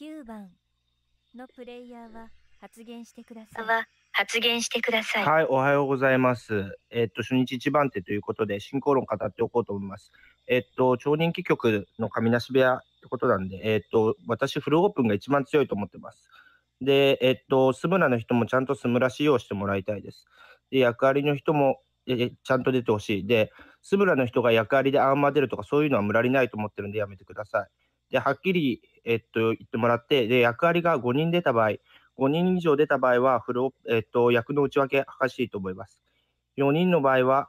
9番のプレイヤーは発言してください。発言してください。はい、おはようございます。えっと、初日一番手ということで、進行論語っておこうと思います。えっと、超人気局の神無し部屋ってことなんで、えっと、私、フルオープンが一番強いと思ってます。で、えっと、スムラの人もちゃんとスムラ使用してもらいたいです。で、役割の人も、えちゃんと出てほしい。で、スムラの人が役割でアーマー出るとか、そういうのは無にないと思ってるんで、やめてください。で、はっきり、えっと、言ってもらって、で、役割が5人出た場合、5人以上出た場合は、フルえっと、役の内訳、はかしいと思います。4人の場合は、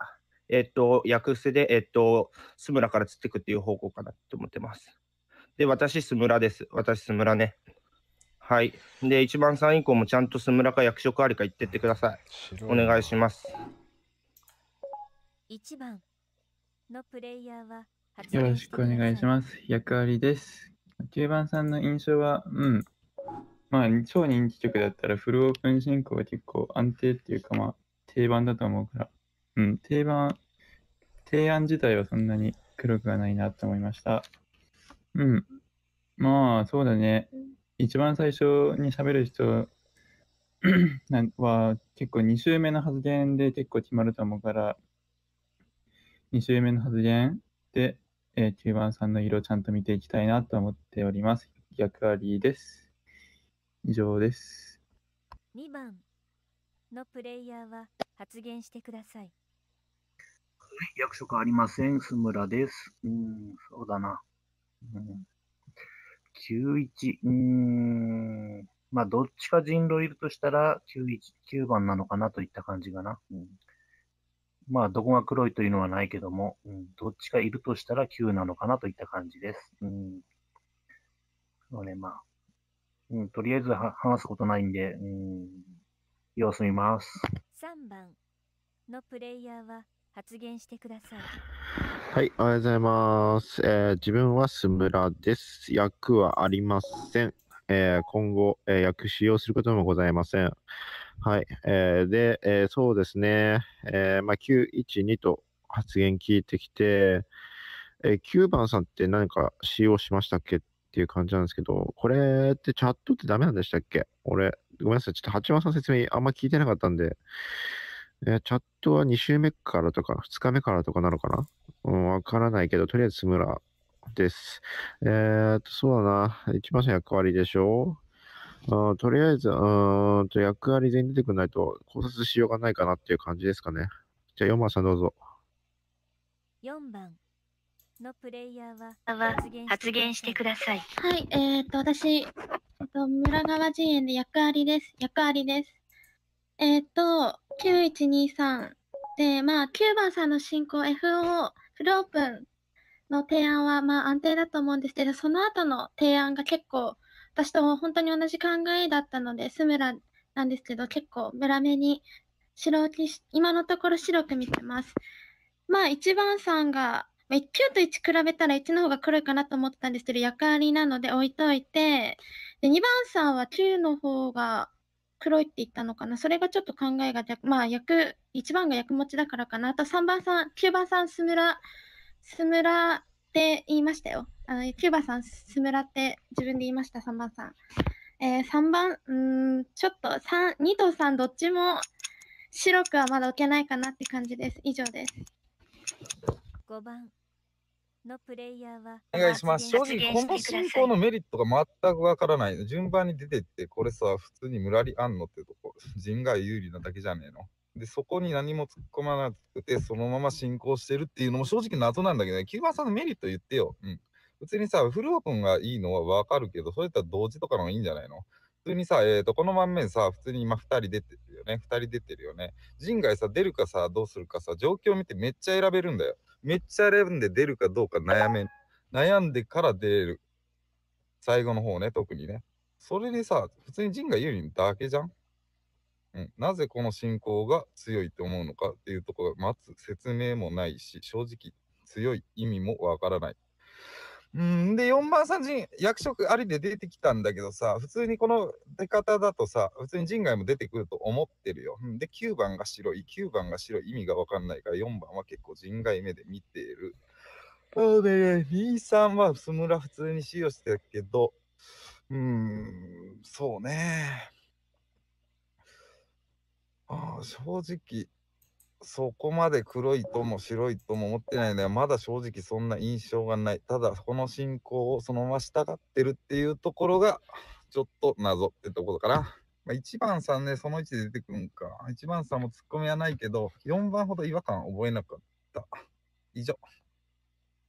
えっと、役捨てで、えっと、スムラから釣っていくっていう方向かなと思ってます。で、私、スムラです。私、スムラね。はい。で、1番さん以降もちゃんとスムラか役職ありか言ってってください。お願いします。1番のプレイヤーはよろしくお願いします。役割です。9番さんの印象は、うん。まあ、超人気曲だったらフルオープン進行は結構安定っていうか、まあ、定番だと思うから、うん、定番、提案自体はそんなに黒くはないなと思いました。うん。まあ、そうだね。一番最初に喋る人 は結構2週目の発言で結構決まると思うから、2週目の発言でえー、9番さんの色をちゃんと見ていきたいなと思っております。役割です。以上です。2番のプレイヤーは発言してください。役職ありません。須村です。うん、そうだな。うん、91、うん、まあ、どっちか人狼いるとしたら、91、9番なのかなといった感じかな。うんまあ、どこが黒いというのはないけども、うん、どっちかいるとしたら9なのかなといった感じです。うん。これ、まあ、うん、とりあえずは話すことないんで、うん、様子見ます。3番のプレイヤーは発言してください。はい、おはようございます。えー、自分はスムラです。役はありません。えー、今後、えー、役使用することもございません。はい。えー、で、えー、そうですね。えー、まあ、912と発言聞いてきて、えー、9番さんって何か使用しましたっけっていう感じなんですけど、これってチャットってダメなんでしたっけ俺、ごめんなさい。ちょっと八番さん説明あんま聞いてなかったんで、えー、チャットは2週目からとか、2日目からとかなのかなうん、わからないけど、とりあえず津村です。えー、っと、そうだな。一番の役割でしょあとりあえず、うんと役割全員出てくんないと考察しようがないかなっていう感じですかね。じゃあ4番さんどうぞ。4番のプレイヤーは発言してください。はい、えっ、と、私、えっと、村川陣営で役割です。役割です。えっ、と、9123で、まあ、9番さんの進行 FO、フルオープンの提案は、まあ、安定だと思うんですけど、その後の提案が結構、私と本当に同じ考えだったので、スムラなんですけど、結構ムラめに白き今のところ白く見てます。まあ、1番さんが、9級と1比べたら1の方が黒いかなと思ったんですけど、役割なので置いといて、で、2番さんは9の方が黒いって言ったのかな。それがちょっと考えがまあ、役、1番が役持ちだからかな。あと3番さん、9番さん、スムラ、スムラって言いましたよ。あの、ーバさん、スムラって自分で言いました、3番さん。えー、3番、うん、ちょっと、二2と3、どっちも白くはまだ置けないかなって感じです。以上です。5番のプレイヤーはお願いします。正直、今の進行のメリットが全くわからない。順番に出てって、これさ、普通にムラりあんのってとこ、人外有利なだけじゃねえの。で、そこに何も突っ込まなくて、そのまま進行してるっていうのも正直謎なんだけどね、キューバさんのメリット言ってよ。うん。普通にさ、フルオープンがいいのはわかるけど、それやったら同時とかのいいんじゃないの普通にさ、えっ、ー、と、この盤面さ、普通に今2人出てるよね。2人出てるよね。人外さ、出るかさ、どうするかさ、状況を見てめっちゃ選べるんだよ。めっちゃ選んで出るかどうか悩め、悩んでから出れる。最後の方ね、特にね。それでさ、普通に人が有利だけじゃんうん、なぜこの信仰が強いと思うのかっていうところが、待つ説明もないし、正直強い意味もわからない。うん、で、4番さん役職ありで出てきたんだけどさ、普通にこの出方だとさ、普通に陣外も出てくると思ってるよ。で、9番が白い、9番が白い、意味がわかんないから、4番は結構陣外目で見ている。で、B さんはスムラ普通に使用してるけど、うーん、そうね。ああ、正直、そこまで黒いとも白いとも思ってないのでまだ正直そんな印象がないただこの進行をそのまま従ってるっていうところがちょっと謎ってところかな、まあ、1番さんねその位置で出てくるんか1番さんもツッコミはないけど4番ほど違和感覚えなかった以上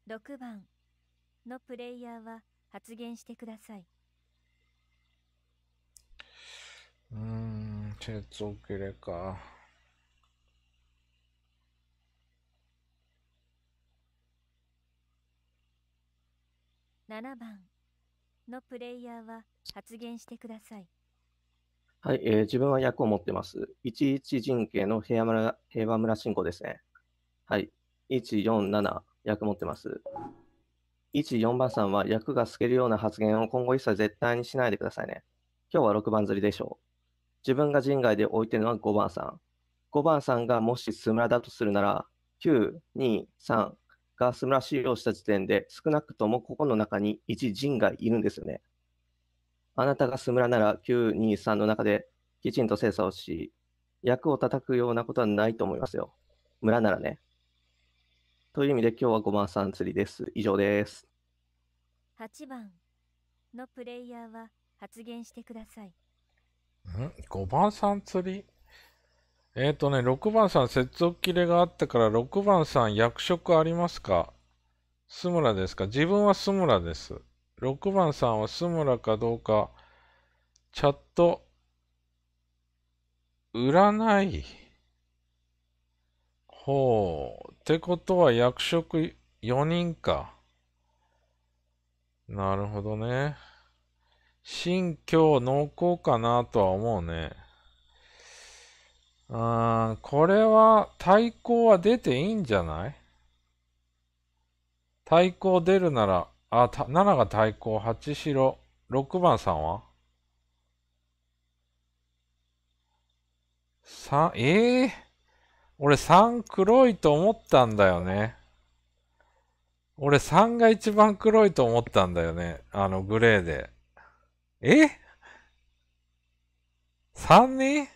6番のプレイヤーは発言してください。うーん、手続れか。7番のプレイヤーは発言してください。はい、えー、自分は役を持ってます。11人形の平和村平和村信仰ですね。はい、147役持ってます。14番さんは役が透けるような発言を今後一切絶対にしないでくださいね。今日は6番釣りでしょう。自分が陣外で置いてるのは5番さん。5番さんがもしス村だとするなら、9、2、3、が素晴らし用した時点で、少なくともここの中に一人がいるんですよね。あなたがスムラなら923の中できちんと精査をし、役を叩くようなことはないと思いますよ。村ならね。という意味で今日は5番さん釣りです。以上です。8番のプレイヤーは発言してください。ん ?5 番さん釣りえっ、ー、とね、6番さん、接続切れがあったから、6番さん、役職ありますかスムラですか自分はスムラです。6番さんはスムラかどうか、チャット、占い。ほう。ってことは役職4人か。なるほどね。新境濃厚かなとは思うね。うん、これは対抗は出ていいんじゃない対抗出るなら、あ、7が対抗、8白、6番さんは ?3、ええー、俺3黒いと思ったんだよね。俺3が一番黒いと思ったんだよね。あのグレーで。え ?3 に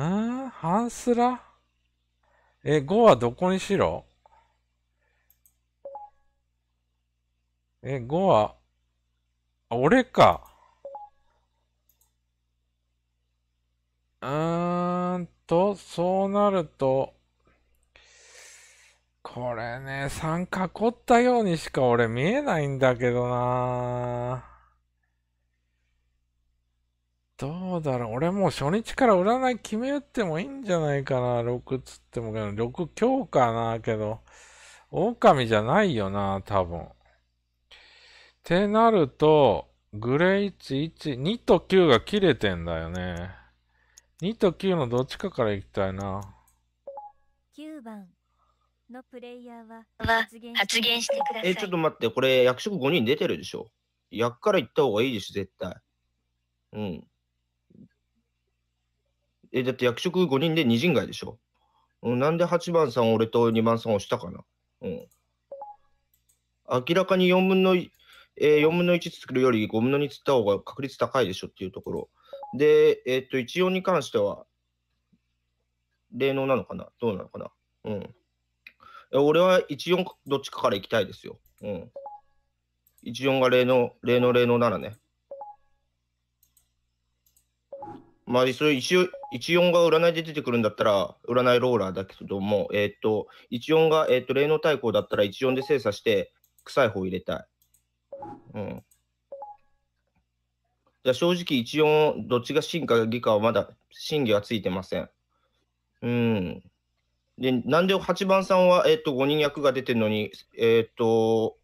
ん、半スラえ、5はどこにしろえ、5は、あ、俺か。うーんと、そうなると、これね、3囲ったようにしか俺見えないんだけどなぁ。どうだろう。俺もう初日から占い決めてもいいんじゃないかな。6つっても、6強かな、けど。狼じゃないよな、多分。ってなると、グレイツ1、2と9が切れてんだよね。2と9のどっちかから行きたいな。9番のプレイヤーは発言してください。え、ちょっと待って、これ役職5人出てるでしょ。役から行った方がいいでしょ、絶対。うん。え、だって役職5人で2人外でしょ。うん、なんで8番さん、俺と2番さんをしたかな。うん。明らかに4分の1、えー、4分の1作るより5分の2つった方が確率高いでしょっていうところ。で、えー、っと、14に関しては、霊能なのかなどうなのかなうん。俺は14どっちかから行きたいですよ。うん。14が霊能、霊能霊能ならね。まあ、それ一一音が占いで出てくるんだったら、占いローラーだけども、えー、っと、一音が、えー、っと、霊能対抗だったら一音で精査して、臭い方入れたい。うん。じゃ正直一音、どっちが真か偽かはまだ真偽はついてません。うん。で、なんで8番さんは、えっ、と、5人役が出てるのに、えっ、と、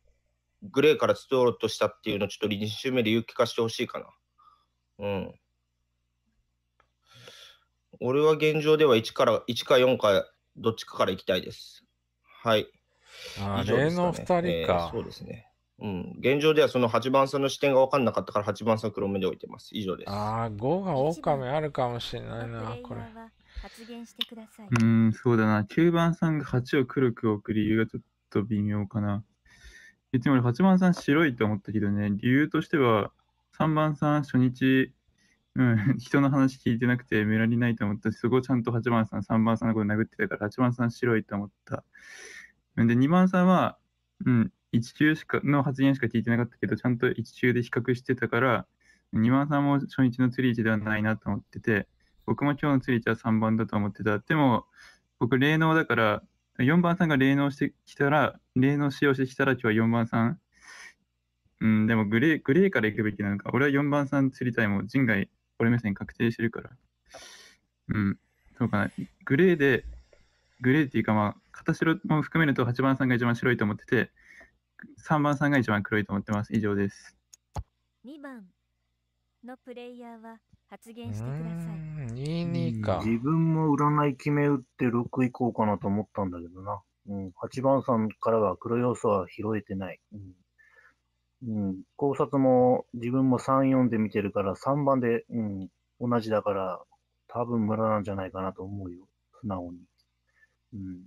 グレーから伝トロうとしたっていうのをちょっと2周目で言う聞かせてほしいかな。うん。俺は現状では1から、1か4か、どっちかから行きたいです。はい。あ、れの2人か、えー、そうですね。うん、現状ではその8番さんの視点が分かんなかったから8番さん黒目で置いてます。以上です。ああ、5が狼あるかもしれないな、これ。うん、そうだな。9番さんが8を黒く置く理由がちょっと微妙かな。いつも8番さん白いと思ったけどね、理由としては3番さん初日うん、人の話聞いてなくてメラにないと思ったし、そこちゃんと8番さん、3番さんのこと殴ってたから、8番さん白いと思った。で、2番さんは、うん、1中しかの発言しか聞いてなかったけど、ちゃんと1中で比較してたから、2番さんも初日の釣り位置ではないなと思ってて、僕も今日の釣り位置は3番だと思ってた。でも、僕、霊能だから、4番さんが霊能してきたら、霊能使用してきたら、今日は4番さん。うん、でもグレー、グレーから行くべきなのか。俺は4番さん釣りたいも、ん。人外俺目線確定してるから。うん、そうかな。グレーで、グレーっていうか、まあ、片白も含めると8番さんが一番白いと思ってて、3番さんが一番黒いと思ってます。以上です。2番のプレイヤーは発言してください。22か。自分も占い決め打って6いこうかなと思ったんだけどな。うん、8番さんからは黒要素は拾えてない。うんうん、考察も自分も3、4で見てるから、3番で、うん、同じだから、多分無駄なんじゃないかなと思うよ。素直に。うん。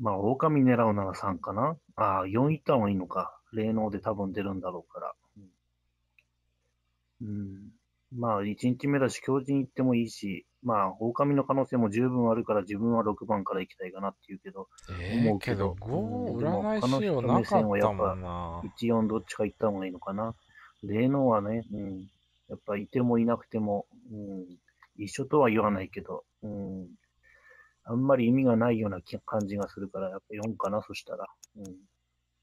まあ、狼狙うなら3かな。ああ、4いった方がいいのか。霊能で多分出るんだろうから。うん。うんまあ、1日目だし、強靭行ってもいいし、まあ、狼の可能性も十分あるから、自分は6番から行きたいかなって言うけど、えー、思うけど、5占い師をなかったもんな。1、4どっちか行った方がいいのかな。霊能はね、うん、やっぱいてもいなくても、うん、一緒とは言わないけど、うん、あんまり意味がないような感じがするから、やっぱ4かな、そしたら。うん、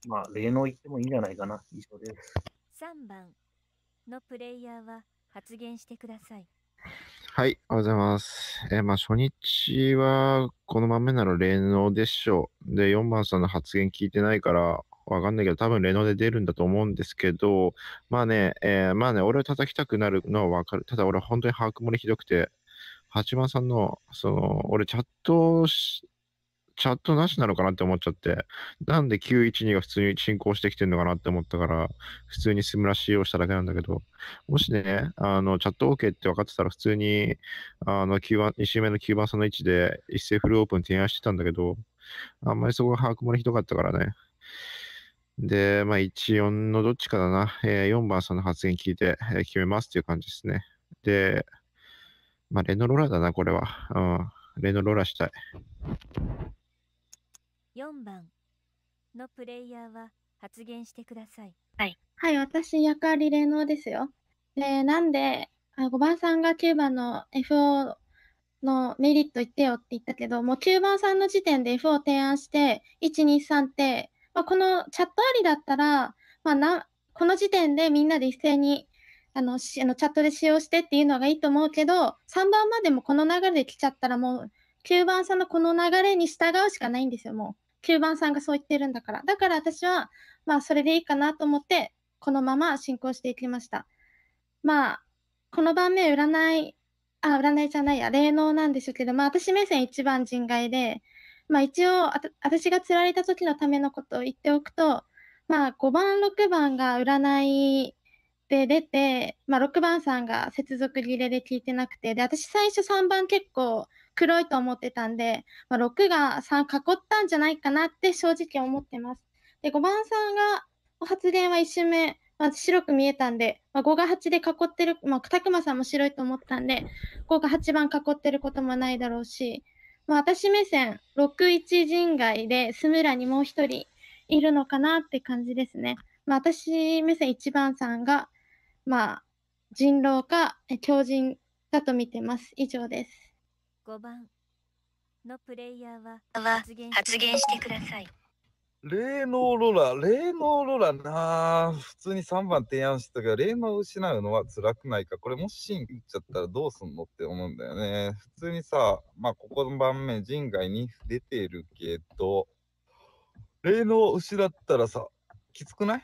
まあ、霊能行ってもいいんじゃないかな、以上です。3番のプレイヤーは、発言してください。はい、おはようございます。えー、まあ、初日は、このままなら霊能でしょう。で、4番さんの発言聞いてないから、わかんないけど、多分霊能で出るんだと思うんですけど、まあね、えー、まあね、俺を叩きたくなるのはわかる。ただ俺本当に把握漏れひどくて、八番さんの、その、俺チャットしチャットなしなのかなって思っちゃって、なんで912が普通に進行してきてるのかなって思ったから、普通にスムラ使用しただけなんだけど、もしね、あの、チャット OK って分かってたら、普通に、あの、9番、周目の9番さんの位置で一斉フルオープン提案してたんだけど、あんまりそこが把握もひどかったからね。で、まあ、14のどっちかだな、えー、4番さんの発言聞いて、え決めますっていう感じですね。で、まあ、レノローラだな、これは。うん、レノローラしたい。4番のプレイヤーは発言してください。はい。はい、私、役割霊能ですよ。で、なんで、あ5番さんが9番の FO のメリット言ってよって言ったけど、もう9番さんの時点で FO を提案して、1、2、3って、まあ、このチャットありだったら、まあ、なこの時点でみんなで一斉にあのしあのチャットで使用してっていうのがいいと思うけど、3番までもこの流れで来ちゃったらもう、9番さんのこの流れに従うしかないんですよ、もう。9番さんがそう言ってるんだから。だから私は、まあ、それでいいかなと思って、このまま進行していきました。まあ、この番目、占い、あ、占いじゃないや、霊能なんですけど、まあ、私目線一番人外で、まあ、一応、私が釣られた時のためのことを言っておくと、まあ、5番、6番が占いで出て、まあ、6番さんが接続切れで聞いてなくて、で、私最初3番結構、黒いと思ってたんで、まあ、6が3囲ったんじゃないかなって正直思ってます。で、5番さんが発言は1周目、まず白く見えたんで、まあ、5が8で囲ってる、まあ、たくまさんも白いと思ったんで、5が8番囲ってることもないだろうし、まあ、私目線、6、1人外で、スムラにもう1人いるのかなって感じですね。まあ、私目線1番さんが、まあ、人狼か、狂人だと見てます。以上です。5番のプレイヤーは発言してください。霊能ロラ、霊能ロラな普通に3番提案したけど、霊能を失うのは辛くないか。これもし芯打っちゃったらどうすんのって思うんだよね。普通にさ、まあ、ここの盤面、人外に出てるけど、霊能を失ったらさ、きつくない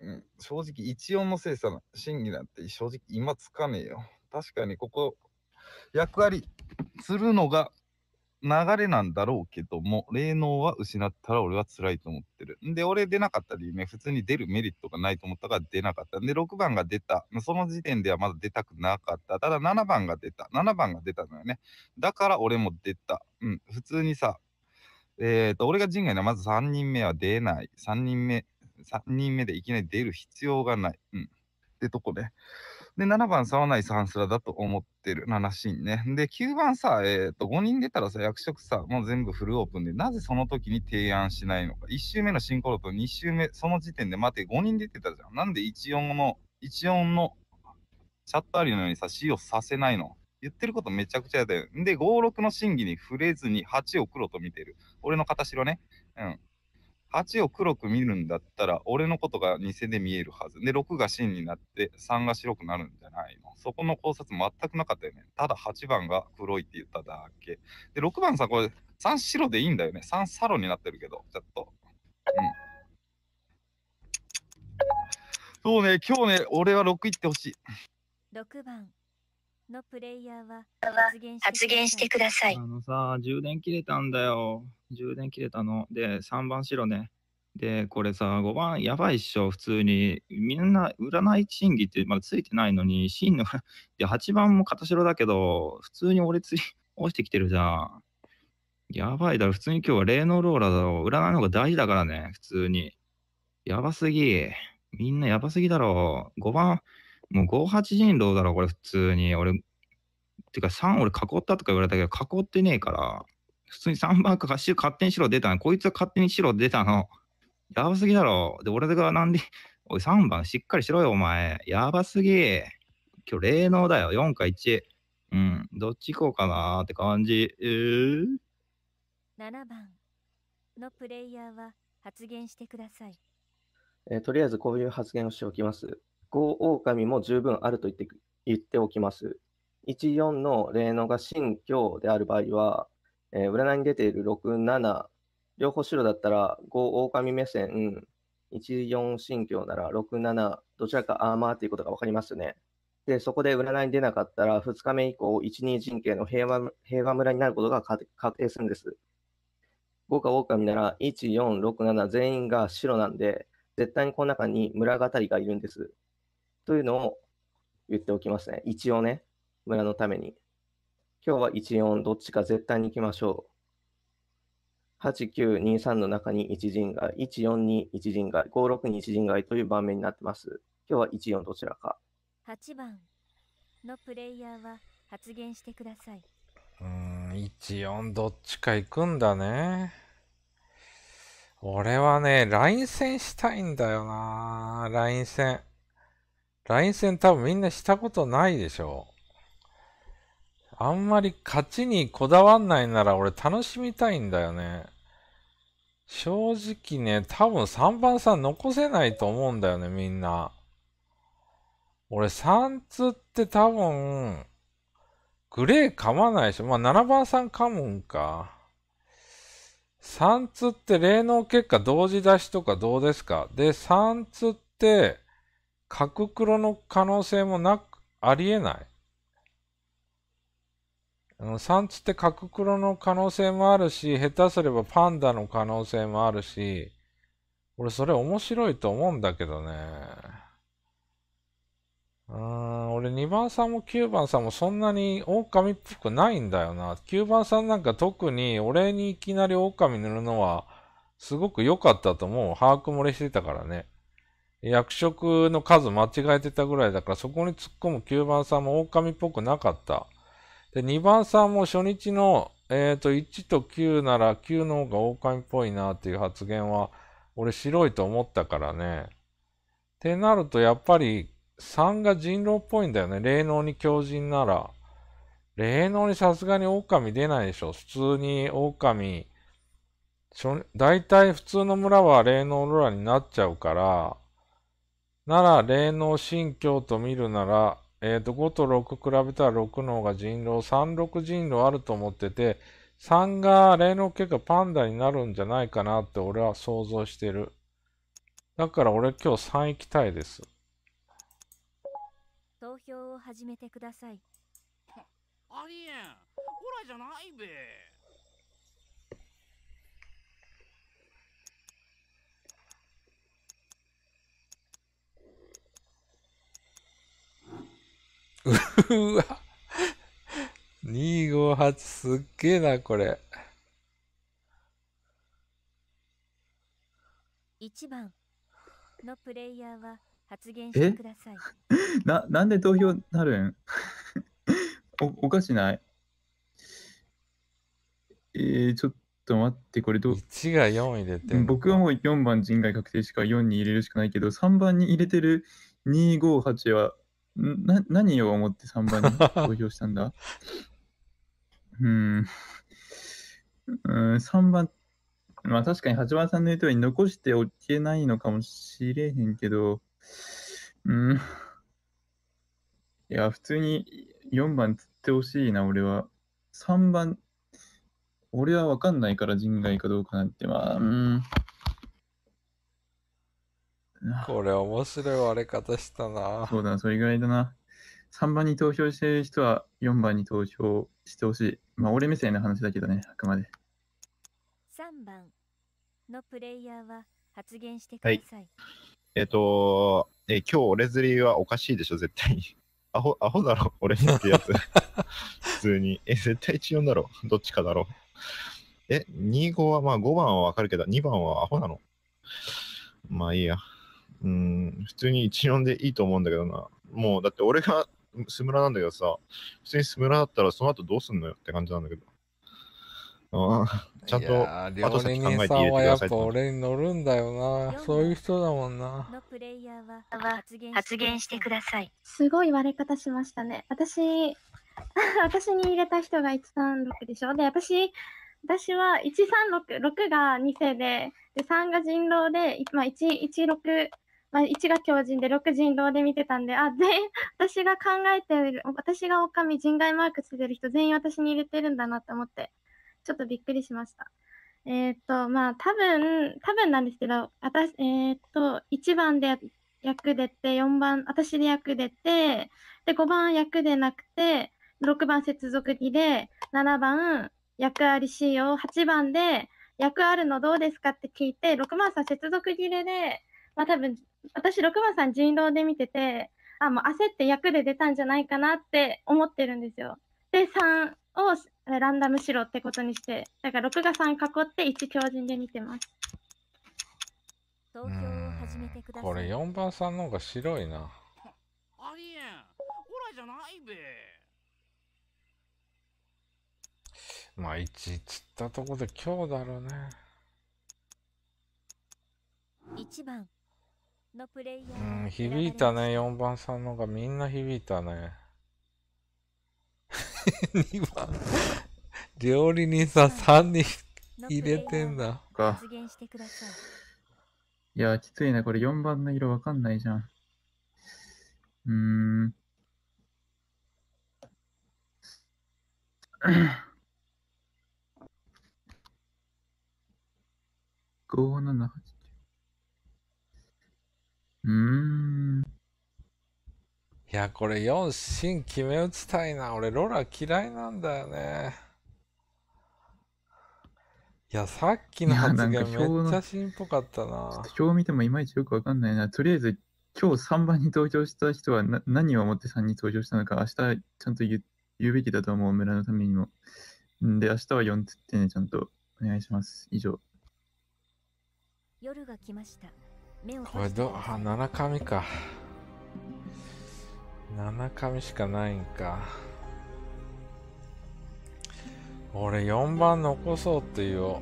うん、正直、一音の精査な、審議なんて正直今つかねえよ。確かにここ役割するのが流れなんだろうけども、霊能は失ったら俺は辛いと思ってる。んで、俺出なかった理由ね、普通に出るメリットがないと思ったから出なかったんで、6番が出た。その時点ではまだ出たくなかった。ただ7番が出た。7番が出たのよね。だから俺も出た。うん、普通にさ、えっ、ー、と、俺が人外なまず3人目は出ない。3人目、3人目でいきなり出る必要がない。うん。ってとこね。で、7番沢内さんすらだと思ってる7シーンね。で、9番さ、えっ、と、5人出たらさ、役職さ、もう全部フルオープンで、なぜその時に提案しないのか。1周目のシンコロと2周目、その時点で待て、5人出てたじゃん。なんで14の、14のチャットありのようにさ、使用させないの言ってることめちゃくちゃやだよ。で、5、6の審議に触れずに8を黒と見てる。俺の形はね。うん。8を黒く見るんだったら、俺のことが偽で見えるはず。で、6が真になって、3が白くなるんじゃないの。そこの考察全くなかったよね。ただ8番が黒いって言っただけ。で、6番さ、これ、3白でいいんだよね。3サロになってるけど、ちょっと。うん。そうね、今日ね、俺は6いってほしい。6番。のプレイヤーは発言してください。あのさ、充電切れたんだよ。充電切れたの。で、3番白ね。で、これさ、5番やばいっしょ、普通に。みんな占い審議ってまだついてないのに、真の、で、8番も片白だけど、普通に俺つい、落ちてきてるじゃん。やばいだろ、普通に今日は霊能ローラーだろ。占いの方が大事だからね、普通に。やばすぎ。みんなやばすぎだろ。5番、もう5八人狼だろこれ普通に。俺、てか3俺囲ったとか言われたけど、囲ってねえから、普通に3番か勝手に白出たの。こいつは勝手に白出たの。やばすぎだろ。で、俺がなんで、おい3番しっかりしろよ、お前。やばすぎ。今日霊能だよ。4か1。うん。どっち行こうかなって感じ。えー、7番のプレイヤーは発言してください。えー、とりあえずこういう発言をしておきます。五オオカミも十分あると言って言っておきます。14の霊能が信教である場合は、えー、占いに出ている6、7、両方白だったら5、狼目線、14信教なら6、7、どちらかアーマーということが分かりますね。で、そこで占いに出なかったら、2日目以降、1、2神経の平和平和村になることが確定するんです。5か狼なら、1、4、6、7全員が白なんで、絶対にこの中に村語りがいるんです。というのを言っておきますね。一応ね、村のために。今日は一4、どっちか絶対に行きましょう。8、9、2、3の中に一陣が1、4に1陣街、5、6二一陣がという場面になってます。今日は一4どちらか。8番のプレイヤーは発言してください。うん、一4どっちか行くんだね。俺はね、ライン戦したいんだよな。ライン戦。ライン戦多分みんなしたことないでしょう。あんまり勝ちにこだわんないなら俺楽しみたいんだよね。正直ね、多分3番さん残せないと思うんだよね、みんな。俺3つって多分、グレー噛まないでしょ。まあ7番さん噛むんか。3通って霊能結果同時出しとかどうですかで、3通って、角黒の可能性もなく、ありえない。産地って角黒の可能性もあるし、下手すればパンダの可能性もあるし、俺それ面白いと思うんだけどね。うーん、俺2番さんも9番さんもそんなに狼っぽくないんだよな。9番さんなんか特に俺にいきなり狼塗るのはすごく良かったと思う。把握漏れしてたからね。役職の数間違えてたぐらいだから、そこに突っ込む9番さんも狼っぽくなかった。で、2番さんも初日の、えっ、ー、と、1と9なら9の方が狼っぽいなっていう発言は、俺白いと思ったからね。ってなると、やっぱり3が人狼っぽいんだよね。霊能に狂人なら。霊能にさすがに狼出ないでしょ。普通に狼、大体普通の村は霊能ルラになっちゃうから、なら、霊能神境と見るなら、えっ、ー、と、5と6比べたら6の方が人狼、3、6人狼あると思ってて、3が霊能結果パンダになるんじゃないかなって俺は想像してる。だから俺今日3行きたいです。投票を始めてください。ありえん。ほらじゃないべ。うわ。258すっげえな、これ。1番のプレイヤーは発言してください。な、なんで投票なるん おおかしないえー、ちょっと待って、これどう ?1 が4位出て僕はもう4番人外確定しか4に入れるしかないけど、3番に入れてる258はな、何を思って3番に 投票したんだうーん。うん、3番、まあ確かに8番さんの言うとおり残しておけないのかもしれへんけど、うん。いや、普通に4番つってほしいな、俺は。3番、俺は分かんないから人外かどうかなんて、まあ、うん。これ面白い割れ方したな。そうだそれぐらいだな。3番に投票してる人は4番に投票してほしい。まあ、俺目線の話だけどね、あくまで。3番のプレイヤーは発言してください。はい、えっ、ー、とー、えー、今日俺釣りはおかしいでしょ、絶対に。アホ、アホだろ、俺にってやつ。普通に。え、絶対1、4だろ。どっちかだろ。え、2、5は、まあ5番はわかるけど、2番はアホなの。まあいいや。うん、普通に14でいいと思うんだけどな。もう、だって俺がスムラなんだけどさ、普通にスムラだったらその後どうすんのよって感じなんだけど。ああちゃんと、後先考えて入れてください。俺に乗るんだよな。そういう人だもんな。発言してください。すごい割れ方しましたね。私、私に入れた人が136でしょ。で、私、私は136、6が2世で、で3が人狼で、まあ、1、16まあ、一が狂人で六人狼で見てたんで、あ、全員、私が考えてる、私が狼人外マークついてる人全員私に入れてるんだなと思って、ちょっとびっくりしました。えー、っと、まあ、多分、多分なんですけど、私、えー、っと、一番で役出て、四番、私で役出て、で、五番役でなくて、六番接続儀で、七番役あり仕様、八番で役あるのどうですかって聞いて、六番さん接続切れで、まあ多分私、六番さん人狼で見てて、あ、もう焦って役で出たんじゃないかなって思ってるんですよ。で、3をランダムしろってことにして、だから6が3囲って1強人で見てます。これ4番さんの方が白いな。ありえん。ほらじゃないべ。まあ1つったとこで今日だろうね。1番うん、響いたね、4番さんのがみんな響いたね。2 番、料理人さん3人入れてんだ。か。いや、きついな、これ4番の色わかんないじゃん。うーん。578 うん。いや、これ4芯決め打ちたいな。俺、ロラ嫌いなんだよね。いや、さっきの発言めっちゃ芯っぽかったな。表見てもいまいちよくわかんないな。とりあえず、今日3番に登場した人はな何をもって3に登場したのか、明日ちゃんと言うべきだと思う、村のためにも。んで、明日は4つってね、ちゃんとお願いします。以上。夜が来ました。これどあ七神か七神しかないんか俺4番残そうって言お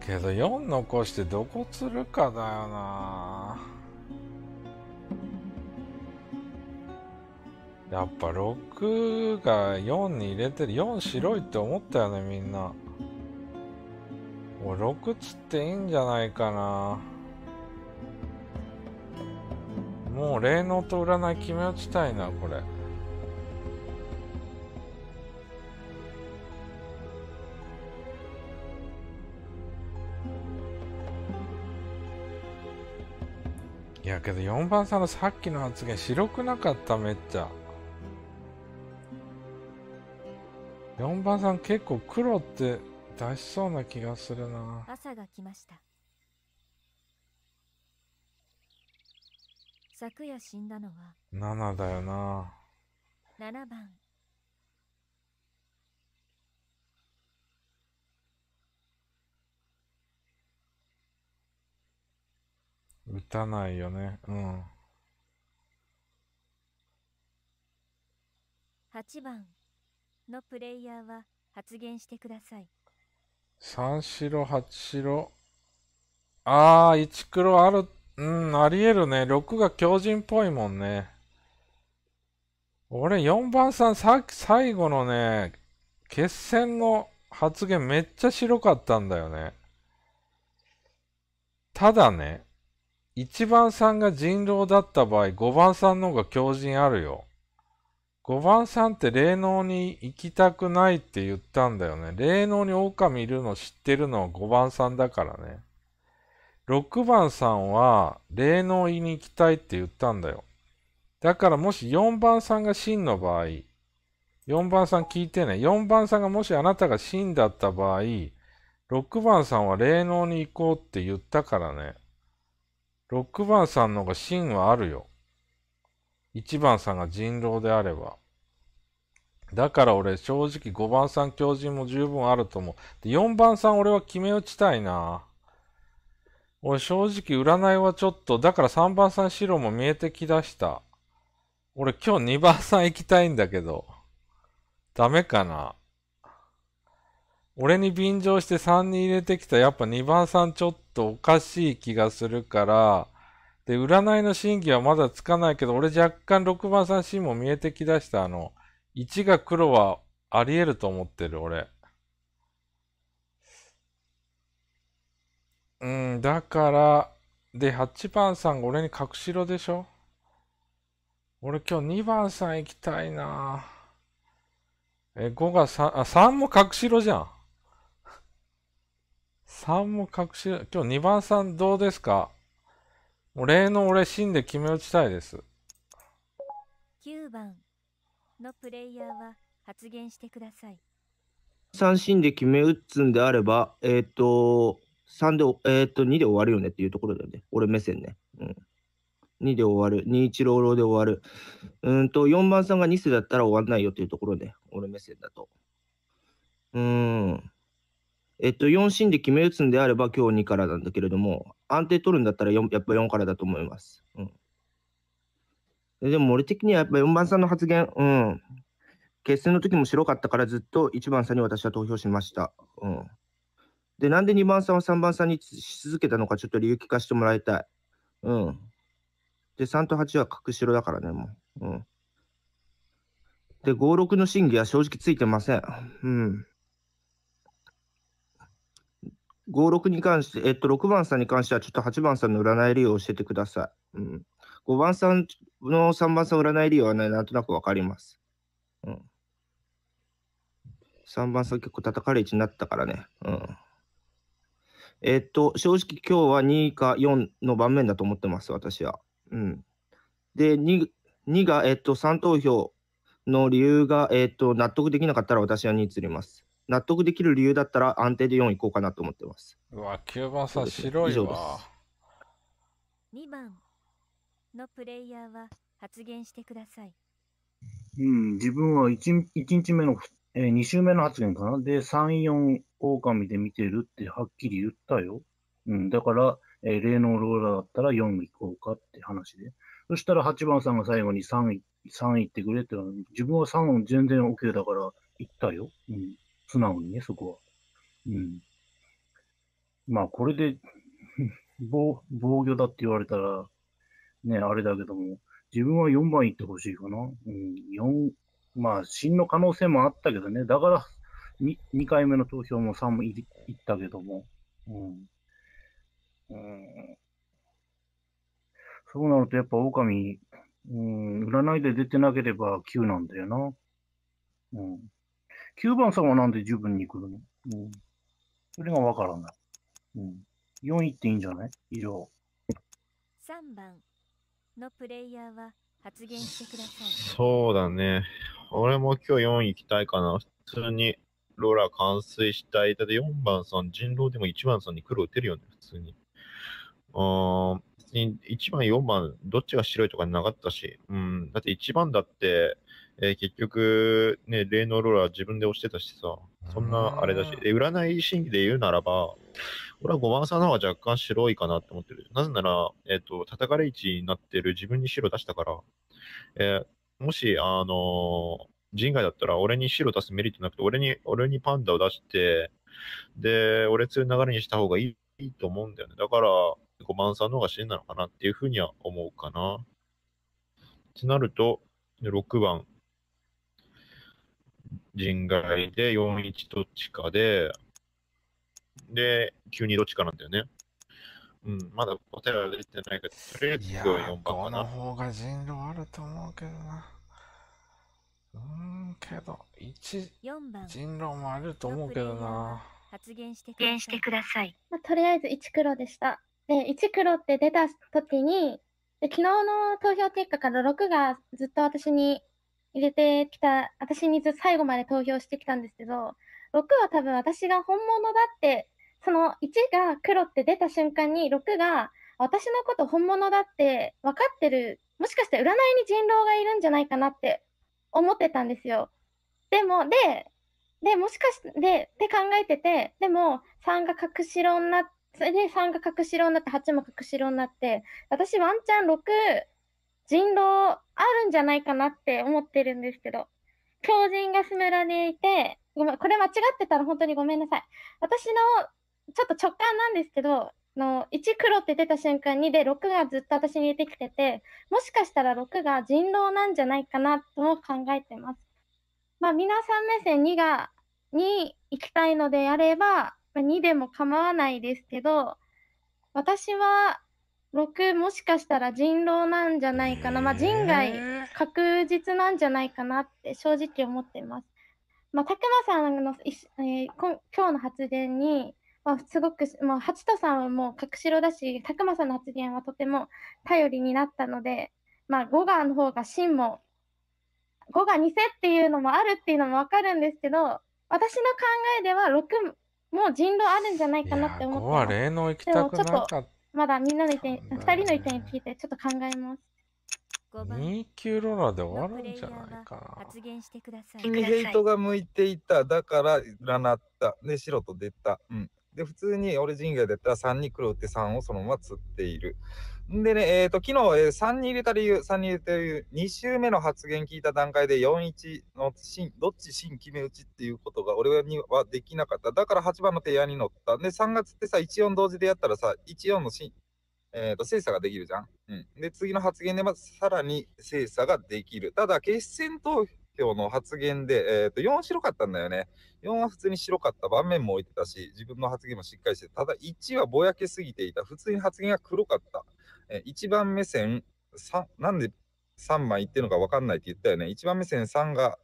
うけど4残してどこ釣るかだよなやっぱ6が4に入れてる4白いって思ったよねみんな。もう6つっていいんじゃないかなもう霊能と占い決め落ちたいなこれいやけど4番さんのさっきの発言白くなかっためっちゃ4番さん結構黒って出しそうな気がするな朝が来ました昨夜死んだのは7だよな7番打たないよねうん8番のプレイヤーは発言してください三白、八白。ああ、一黒ある。うん、あり得るね。六が強人っぽいもんね。俺、四番さん、さっき最後のね、決戦の発言めっちゃ白かったんだよね。ただね、一番さんが人狼だった場合、五番さんの方が強人あるよ。5番さんって霊能に行きたくないって言ったんだよね。霊能に狼いるの知ってるのは5番さんだからね。6番さんは霊能に行きたいって言ったんだよ。だからもし4番さんが真の場合、4番さん聞いてね、4番さんがもしあなたが真だった場合、6番さんは霊能に行こうって言ったからね、6番さんの方が真はあるよ。1番さんが人狼であれば。だから俺、正直5番さん強靭も十分あると思う。で、4番さん俺は決め打ちたいな。俺、正直占いはちょっと、だから3番さん白も見えてきだした。俺、今日2番さん行きたいんだけど。ダメかな。俺に便乗して3人入れてきた、やっぱ2番さんちょっとおかしい気がするから、で、占いの真偽はまだつかないけど、俺若干6番さんシーンも見えてきだした。あの、1が黒はあり得ると思ってる、俺。うん、だから、で、8番さんが俺に隠しろでしょ俺今日2番さん行きたいなえ、5が3、あ、3も隠しろじゃん。3も隠しろ、今日2番さんどうですか俺の俺死んで決め打ちたいです。9番のプレイヤーは発言してください。三んで決め打つんであれば、えっ、ー、と、3で、えっ、ー、と、2で終わるよねっていうところだよね。俺目線ね。うん。2で終わる。2、1、ローローで終わる。うんと、4番さんが2世だったら終わんないよっていうところね。俺目線だと。うん。えっと、4シで決め打つんであれば、今日2からなんだけれども、安定取るんだったら4、やっぱ4からだと思います。うんでも俺的にはやっぱ4番さんの発言、うん。決戦の時も白かったからずっと1番さんに私は投票しました。うん。で、なんで2番さんは3番さんにし続けたのかちょっと理由聞かせてもらいたい。うん。で、3と8は角白だからね、もう。うん。で、5、6の審議は正直ついてません。うん。56に関して、えっと、6番さんに関しては、ちょっと8番さんの占い理由を教えてください。うん、5番さんの3番さん占い理由は、ね、なんとなくわかります。うん、3番さん結構叩かれ位置になったからね。うん、えっと、正直今日は2か4の盤面だと思ってます、私は。うん、で2、2が、えっと、3投票の理由が、えっと、納得できなかったら私は2釣ります。納得できる理由だったら安定で4行こうかなと思ってます。うわ、9番さん、白いわ。2番のプレイヤーは発言してください。うん、自分は 1, 1日目の、えー、2週目の発言かな。で、3、4狼で見てるってはっきり言ったよ。うん、だから、えー、霊能ローラーだったら4行こうかって話で。そしたら8番さんが最後に3、3行ってくれって、自分は3全然 OK だから行ったよ。うん素直にね、そこは。うん。まあ、これで防、防御だって言われたら、ね、あれだけども、自分は4番行ってほしいかな。うん、4、まあ、真の可能性もあったけどね、だから 2, 2回目の投票も3も行ったけども、うん。うん、そうなるとやっぱ狼、うん、占いで出てなければ9なんだよな。うん。9番さんはなんで十分に来るの、うん、それがわからない。うん、4位っていいんじゃない以上。3番のプレイヤーは発言してください。そうだね。俺も今日4位行きたいかな。普通にローラー完遂したい。だって4番さん、人狼でも1番さんに黒打てるよね、普通に。うん、1番、4番、どっちが白いとかなかったし、うん、だって1番だって、えー、結局、ね、霊能ローラー自分で押してたしさ、そんなあれだし、で、占い心理で言うならば、俺は5番さんの方が若干白いかなって思ってる。なぜなら、えっ、ー、と、叩かれ位置になってる自分に白出したから、えー、もし、あの人外だったら俺に白出すメリットなくて、俺に、俺にパンダを出して、で、俺い流れにした方がいいと思うんだよね。だから、5番さんの方が死んだのかなっていうふうには思うかな。ってなると、6番、人外で4-1どっちかで、で、9-2どっちかなんだよね。うん、まだ答えは出てないけど、とりあえず4番かな。この方が人狼あると思うけどな。うん、けど、1、人狼もあると思うけどな。発言してください。まあ、とりあえず1黒でした。で、1黒って出た時に、で昨日の投票結果から6がずっと私に入れてきた、私に最後まで投票してきたんですけど、6は多分私が本物だって、その1が黒って出た瞬間に6が私のこと本物だって分かってる、もしかして占いに人狼がいるんじゃないかなって思ってたんですよ。でも、で、で、もしかして、で、って考えてて、でも3が隠し論になって、それで3が隠し論になって、8も隠し論になって、私ワンチャン6、人狼あるんじゃないかなって思ってるんですけど、狂人がスメラにいて、ごめん、これ間違ってたら本当にごめんなさい。私のちょっと直感なんですけど、の1黒って出た瞬間にで6がずっと私に出てきてて、もしかしたら6が人狼なんじゃないかなとも考えてます。まあ皆さん目線2が、2行きたいのであれば、ま2でも構わないですけど、私は僕もしかしたら人狼なんじゃないかな、まあ、人外確実なんじゃないかなって正直思ってます。まあ、たくまさんの、えー、今日の発言に、まあ、すごく、まあ、八田さんはもう隠しろだし、たくまさんの発言はとても頼りになったので、まあ、5がの方が真も、5が偽っていうのもあるっていうのもわかるんですけど、私の考えでは6も人狼あるんじゃないかなって思ってます。は霊能行きたくなかっまだみんなの意見、二、人の意見聞いてちょっと考えます。2級ローラーで終わるんじゃないかな。発言してください。君ヘイトが向いていた。だからラナった。で、白と出た。うん。で、普通に俺人が出たら3に黒って3をそのまま釣っている。でね、えっ、ー、と、昨日、えー、3に入れた理由、3人入れた理由、2週目の発言聞いた段階で4-1の新、どっち新決め打ちっていうことが俺にはできなかった。だから8番の提案に乗った。で、3月ってさ、1-4同時でやったらさ、1-4の新、えっ、ー、と、精査ができるじゃん。うん。で、次の発言でまずさらに精査ができる。ただ、決選投票の発言で、えっ、ー、と、4白かったんだよね。4は普通に白かった盤面も置いてたし、自分の発言もしっかりしてた。だ1はぼやけすぎていた。普通に発言が黒かった。え1番目線3、なんで3枚ってるのか分かんないって言ったよね。1番目線3が、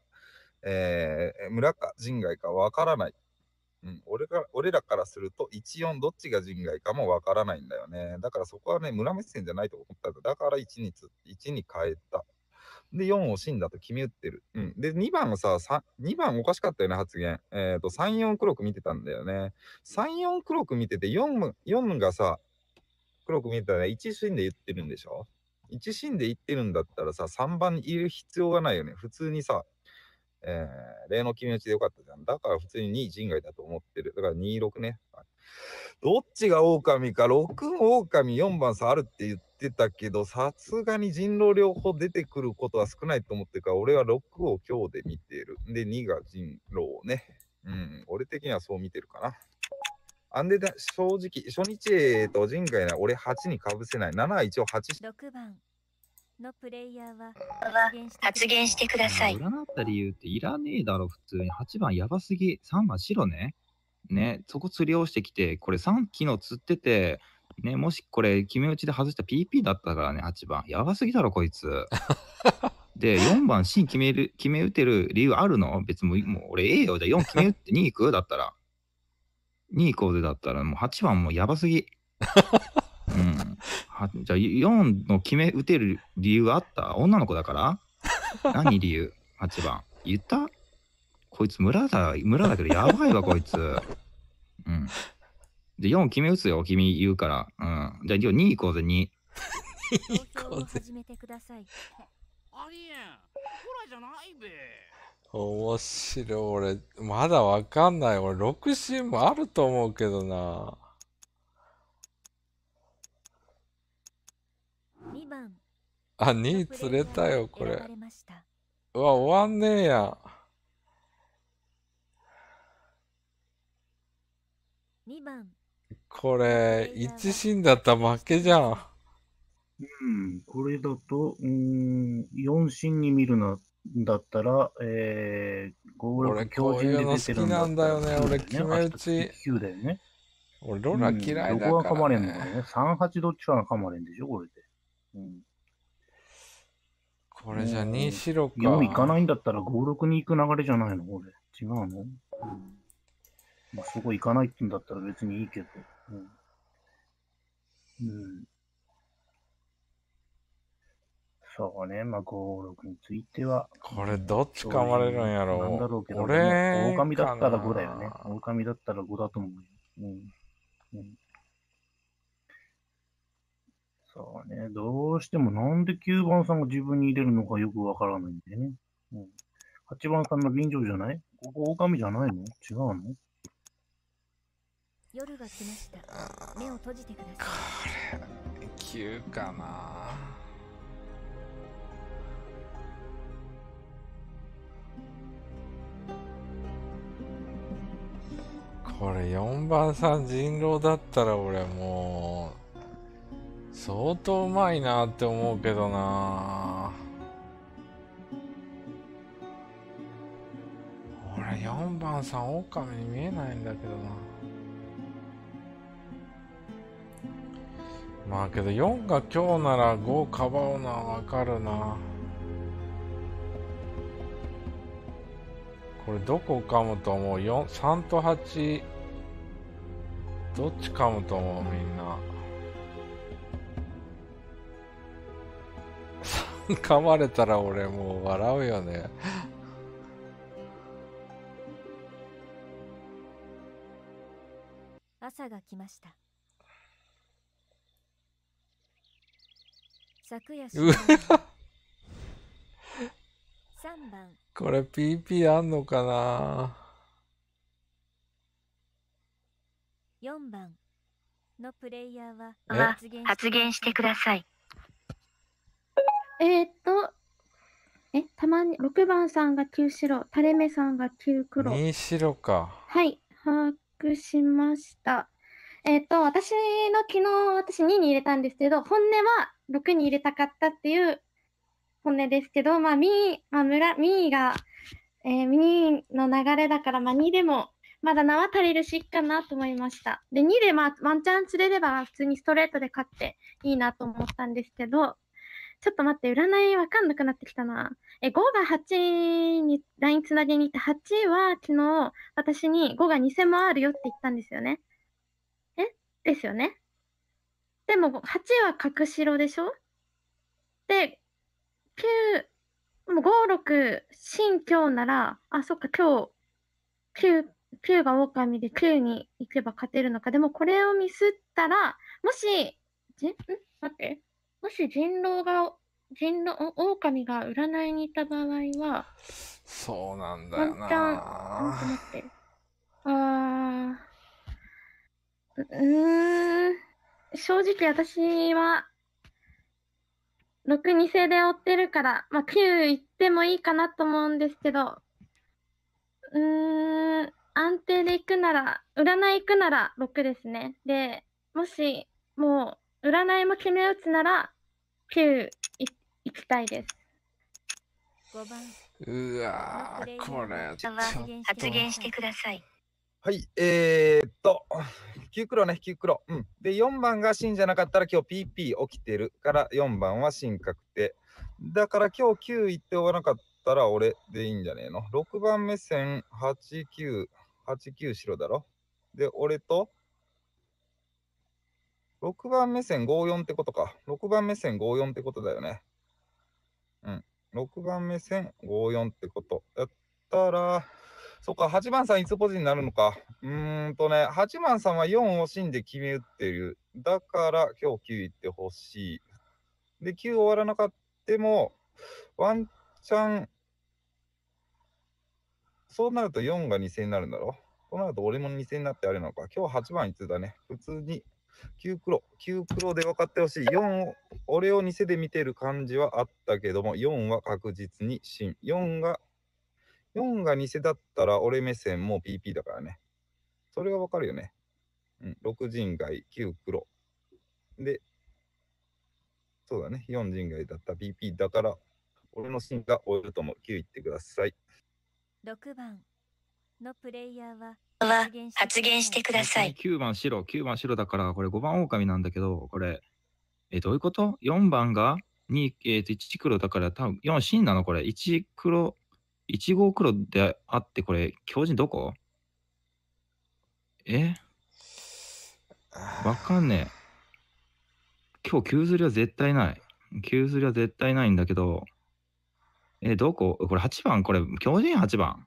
えー、村か人外か分からない。うん、俺が俺らからすると14どっちが人外かもわからないんだよね。だからそこはね、村目線じゃないと思ったんだ。だから1に ,1 に変えた。で、4を死んだと決め打ってる。うん。で、2番はさ、2番おかしかったよね、発言。えっ、ー、と、3、4黒く見てたんだよね。3、4黒く見てて4、4がさ、黒く見えたら1シーンで言ってるんでしょ ?1 シーンで言ってるんだったらさ、3番いる必要がないよね。普通にさ、えー、例の君のちでよかったじゃん。だから普通に2位人外だと思ってる。だから26ね。どっちが狼か、6狼4番さ、あるって言ってたけど、さすがに人狼両方出てくることは少ないと思ってるから、俺は6を今日で見てる。で、2が人狼ね。うん、俺的にはそう見てるかな。アンデ正直、初日と人外な俺8にかぶせない。7は一応8。6番のプレイヤーは発言してください。占った理由っていらねえだろ、普通に。8番やばすぎ。3番白ね。ね、そこ釣りをしてきて、これ3機能釣ってて、ね、もしこれ決め打ちで外した PP だったからね、8番。やばすぎだろ、こいつ。で、4番、芯決める、決め打てる理由あるの別にもう俺ええよ。じゃあ4決め打って2行くだったら。2位コーデだったら、もう8番もやばすぎ。うん、はじゃあ4の決め打てる理由あった女の子だから 何理由 ?8 番。言ったこいつ村だ、村だけどやばいわ、こいつ。うん。で、4決め打つよ、君言うから。うん。じゃあ2行こうぜ、2。2行こうぜ。ありえん。ほらじゃないべ。面白い。俺、まだわかんない。俺、6シーンもあると思うけどな。2番あ、2釣れたよ、これ。うわ、終わんねえや。2番これ、1シーンだったら負けじゃん。うん、これだと、うん、4シーンに見るなだったら、えー、5、6、強靭で出てるんだ俺、こうなだよね。俺、決め打ち。俺、だね。俺、ロラ嫌いだから、ね、どこが噛まれんのかね。38どっちかが噛まれんでしょ、これで。うん。これじゃ2白か。4行かないんだったら5、6に行く流れじゃないの俺。違うの、うん、まあ、そこ行かないってんだったら別にいいけど。うん。うん。そうね、まあ、5、6については。これ、どっち噛まれるんやろう。なんだろうけど、ね、狼だったら5だよね。狼だったら5だと思うよ。うん。うん。そうね、どうしてもなんで9番さんが自分に入れるのかよくわからないんでね。うん。8番さんの便乗じゃないここ狼じゃないの違うの夜が来ました。目を閉じてください。これ、9かなこれ4番さん人狼だったら俺もう相当うまいなって思うけどな俺4番さん狼に見えないんだけどなまあけど4が今日なら5かばうのはわかるな。れどこかむと思う3と8どっちかむと思うみんな3 噛まれたら俺もう笑うよね朝が来ました 昨夜これ PP あんのかな4番のプレイヤーは発言してください。えー、っと、え、たまに6番さんが9白、垂れ目さんが9黒。2白か。はい、把握しました。えー、っと、私の昨日、私2に入れたんですけど、本音は6に入れたかったっていう本音ですけど、まあ、ミー、まあ、ミーが、えー、ミーの流れだから、まあ、2でも、まだ名は足りるし、いっかなと思いました。で、2で、まあ、ワンチャン釣れれば、普通にストレートで勝っていいなと思ったんですけど、ちょっと待って、占いわかんなくなってきたな。え、5が8にラインつなげに行って、8は昨日、私に5が2000もあるよって言ったんですよね。えですよね。でも、8は隠しろでしょで、九もう5、6、新、今日なら、あ、そっか、今日、9、九が狼で9に行けば勝てるのか。でもこれをミスったら、もし、じん待って。もし人狼が、人狼、狼が占いに行った場合は、そうなんだよな。ワンチャン、待って待って。あー、うーん、正直私は、6、2制で追ってるから、まあ、9いってもいいかなと思うんですけど、うーん、安定で行くなら、占い行くなら6ですね。で、もし、もう、占いも決め打つなら、9い行きたいです。5番うわこれ。発言してください。はい、えー、っと。9黒ね、9黒。うん。で、4番が真じゃなかったら今日 PP 起きてるから4番は真確定。だから今日9行っておかなかったら俺でいいんじゃねえの ?6 番目線8、9、8、9白だろで、俺と、6番目線54ってことか。6番目線54ってことだよね。うん。6番目線54ってこと。やったら、そっか、8番さんいつポジになるのか。うーんとね、8番さんは4を死んで決め打ってる。だから、今日9いってほしい。で、9終わらなかったも、ワンチャン、そうなると4が2 0 0 0になるんだろそうなると俺も2 0 0 0になってあれなのか。今日8番いつだね。普通に9黒、9黒で分かってほしい。4を、俺を偽で見てる感じはあったけども、4は確実に芯。4が4が偽だったら俺目線も PP だからね。それはわかるよね。うん、6人外、9黒。で、そうだね。4人外だった PP だから、俺の芯がオイルとも9言ってください。6番のプレイヤーは発言してください。9番白、9番白だから、これ5番狼なんだけど、これ、え、どういうこと ?4 番が2、えっ、ー、と1黒だから多分4芯なのこれ。1黒1号黒であって、これ、狂人どこえわかんねえ。今日、急ずりは絶対ない。急ずりは絶対ないんだけど、え、どここれ8番、これ、狂人8番。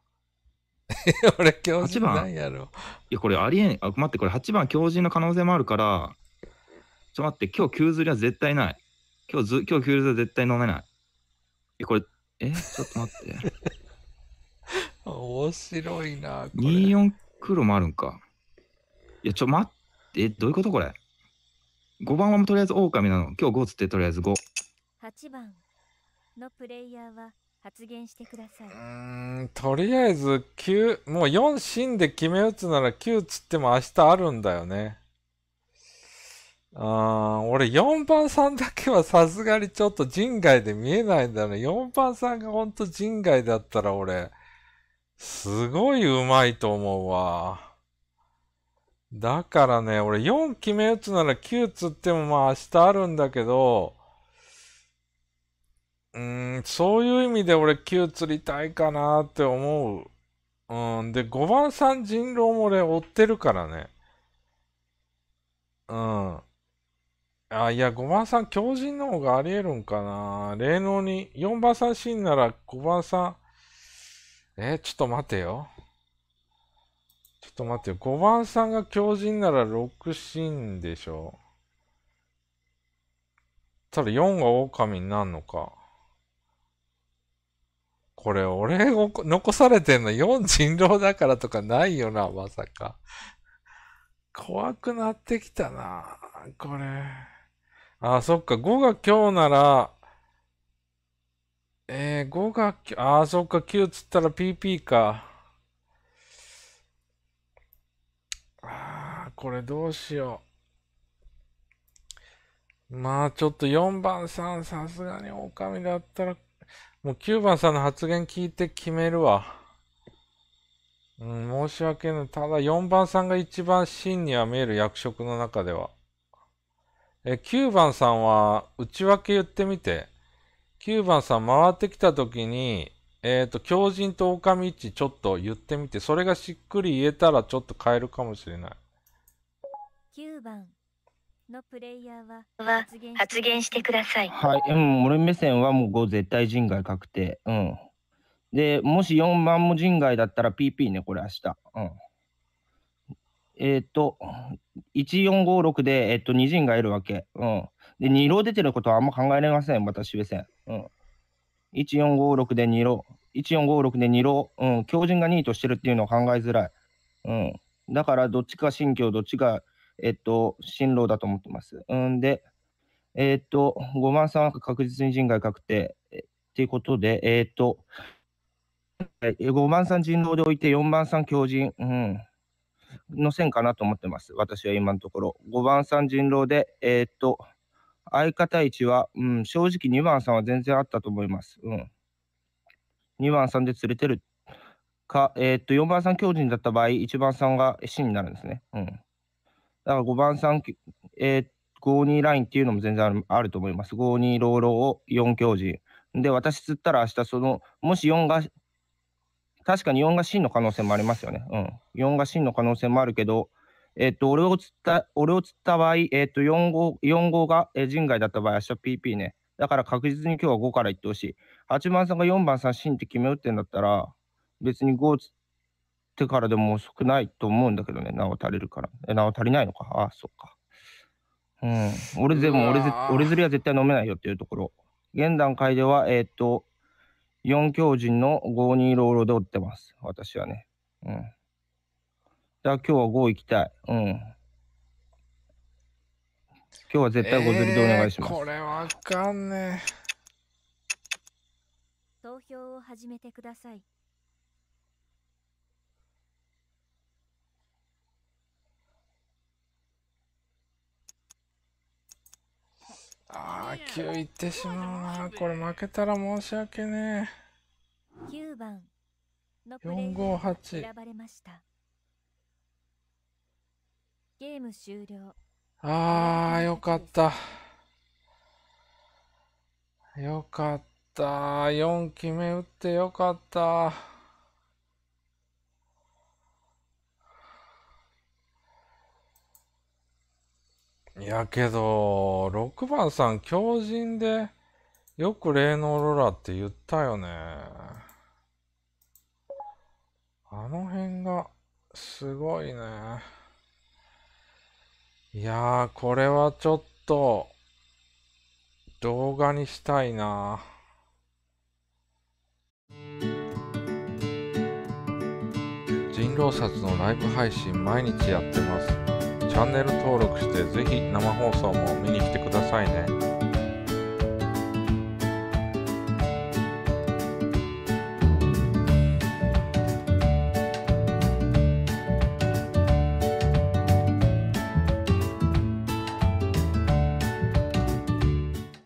俺、狂人ないやろ。いや、これありえん。あ、待って、これ8番、狂人の可能性もあるから、ちょっと待って、今日、急ずりは絶対ない。今日ず、今日、急ずりは絶対飲めない。え、これ、え、ちょっと待って。面白いな。24黒もあるんか。いや、ちょ、待って、えどういうことこれ。5番はとりあえず狼なの。今日5つってとりあえず5。八番のプレイヤーは発言してください。うん、とりあえず9、もう4芯で決め打つなら9つっても明日あるんだよね。あ俺4番さんだけはさすがにちょっと人外で見えないんだね。4番さんがほんと人外だったら俺、すごいうまいと思うわ。だからね、俺4決め打つなら9つってもまあ明日あるんだけど、うん、そういう意味で俺9釣りたいかなって思う。うん、で、5番さん人狼も俺追ってるからね。うん。あ、いや、5番さん強人の方があり得るんかな。霊能に、4番さんシーンなら5番さん、え、ちょっと待てよ。ちょっと待ってよ。5番さんが強人なら6進でしょ。ただ4が狼になるのか。これ、俺を残されてんの4人狼だからとかないよな、まさか。怖くなってきたな、これ。あ、そっか。5が今日なら、えー、5が9、ああ、そっか、9つったら PP か。ああ、これどうしよう。まあ、ちょっと4番さん、さすがに狼だったら、もう9番さんの発言聞いて決めるわ。うん、申し訳ない。ただ4番さんが一番真には見える役職の中では。え、9番さんは内訳言ってみて。9番さん回ってきたときに、えっ、ー、と、狂人と狼市ちょっと言ってみて、それがしっくり言えたらちょっと変えるかもしれない。9番のプレイヤーは発言発言してください。はい、うん、俺目線はもう5絶対人外確定。うん。で、もし4番も人外だったら PP ね、これ明日。うん。えっ、ー、と、1456で、えっ、ー、と、2人がいるわけ。うん。で、2浪出てることはあんま考えられません、私、目線。うん。1456で2郎、1456で2郎、うん、強人が2位としてるっていうのを考えづらい。うん。だからどっちか新教、どっちか、えっと、新郎だと思ってます。うんで、えー、っと、5番さんは確実に人外確定。っていうことで、えー、っと、5番さん人狼で置いて4番さん強人、うん、の線かなと思ってます。私は今のところ。5番さん人狼で、えー、っと、相方1は、うん、正直2番さんは全然あったと思います。うん、2番さんで連れてるか、えー、っと、4番さん狂人だった場合、1番さんが死になるんですね。うん。だから5番さん、えー、52ラインっていうのも全然あると思います。52ローローを4狂人。で、私釣ったら明日その、もし4が、確かに4が真の可能性もありますよね。うん。4が真の可能性もあるけど、えっ、ー、と、俺を釣った、俺を釣った場合、えっ、ー、と、4号、4号が、え人外だった場合、明日 PP ね。だから確実に今日は5から行ってほしい。8番さんが4番さん、シンって決め打ってんだったら、別に5を釣ってからでも遅くないと思うんだけどね。なお足りるから。え、なお足りないのか。ああ、そっか。うん。俺でも俺ぜ、俺釣りは絶対飲めないよっていうところ。現段階では、えっ、ー、と、4強人の5-2ロールで追ってます。私はね。うん。今日は5行きたい。うん。今日は絶対5釣りでお願いします。えー、これわかんねえ。投票を始めてください。ああ、9いってしまうな。これ負けたら申し訳ねえ。9番のプレイ選ばれました。ゲーム終了。ああ、よかった。よかった。4期目打ってよかった。いやけど、6番さん強靭で、よく霊能ロラって言ったよね。あの辺が、すごいね。いやー、これはちょっと、動画にしたいな人狼殺のライブ配信毎日やってます。チャンネル登録して、ぜひ生放送も見に来てくださいね。